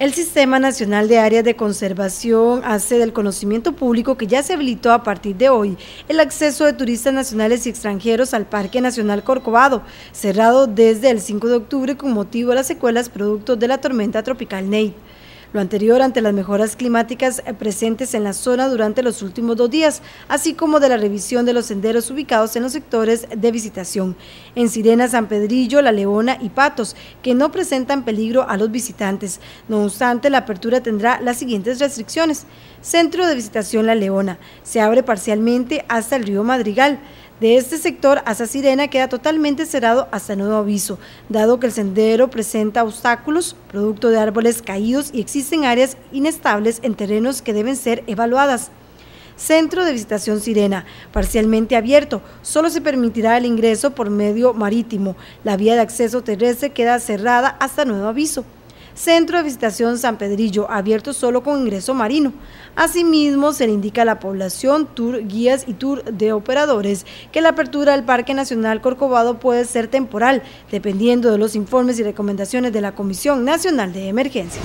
El Sistema Nacional de Áreas de Conservación hace del conocimiento público que ya se habilitó a partir de hoy el acceso de turistas nacionales y extranjeros al Parque Nacional Corcovado, cerrado desde el 5 de octubre con motivo de las secuelas producto de la tormenta tropical Nate. Lo anterior ante las mejoras climáticas eh, presentes en la zona durante los últimos dos días, así como de la revisión de los senderos ubicados en los sectores de visitación. En Sirena, San Pedrillo, La Leona y Patos, que no presentan peligro a los visitantes. No obstante, la apertura tendrá las siguientes restricciones. Centro de visitación La Leona. Se abre parcialmente hasta el río Madrigal de este sector hasta Sirena queda totalmente cerrado hasta nuevo aviso, dado que el sendero presenta obstáculos, producto de árboles caídos y existen áreas inestables en terrenos que deben ser evaluadas. Centro de Visitación Sirena, parcialmente abierto. Solo se permitirá el ingreso por medio marítimo. La vía de acceso terrestre queda cerrada hasta nuevo aviso. Centro de Visitación San Pedrillo, abierto solo con ingreso marino. Asimismo, se le indica a la población, tour guías y tour de operadores que la apertura del Parque Nacional Corcovado puede ser temporal, dependiendo de los informes y recomendaciones de la Comisión Nacional de Emergencias.